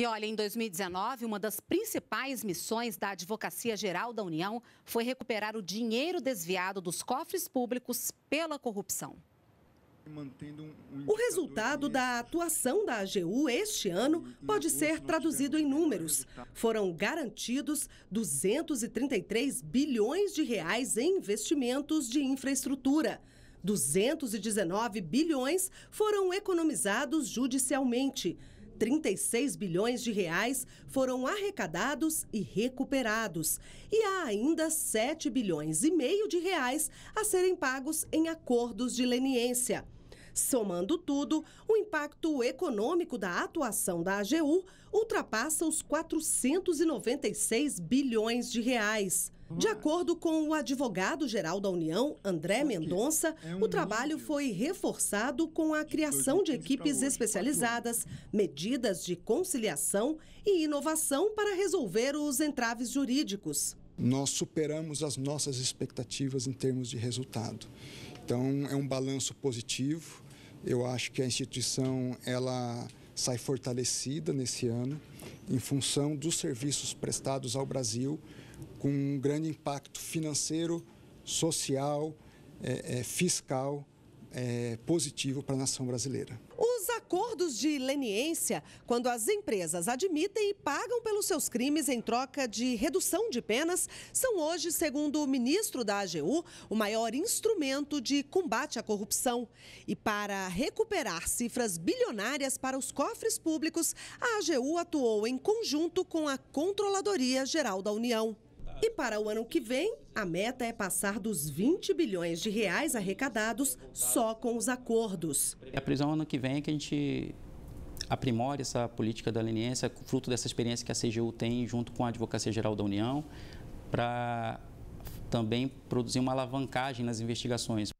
E olha, em 2019, uma das principais missões da Advocacia Geral da União foi recuperar o dinheiro desviado dos cofres públicos pela corrupção. O resultado da atuação da AGU este ano pode ser traduzido em números. Foram garantidos 233 bilhões de reais em investimentos de infraestrutura. 219 bilhões foram economizados judicialmente. 36 bilhões de reais foram arrecadados e recuperados. E há ainda 7 bilhões e meio de reais a serem pagos em acordos de leniência. Somando tudo, o impacto econômico da atuação da AGU ultrapassa os 496 bilhões de reais. De acordo com o advogado-geral da União, André Mendonça, é o trabalho foi reforçado com a criação de equipes especializadas, medidas de conciliação e inovação para resolver os entraves jurídicos. Nós superamos as nossas expectativas em termos de resultado. Então, é um balanço positivo. Eu acho que a instituição ela sai fortalecida nesse ano em função dos serviços prestados ao Brasil com um grande impacto financeiro, social, é, é, fiscal é, positivo para a nação brasileira. Os acordos de leniência, quando as empresas admitem e pagam pelos seus crimes em troca de redução de penas, são hoje, segundo o ministro da AGU, o maior instrumento de combate à corrupção. E para recuperar cifras bilionárias para os cofres públicos, a AGU atuou em conjunto com a Controladoria Geral da União. E para o ano que vem, a meta é passar dos 20 bilhões de reais arrecadados só com os acordos. A prisão ano que vem é que a gente aprimore essa política da leniência, fruto dessa experiência que a CGU tem junto com a Advocacia Geral da União, para também produzir uma alavancagem nas investigações.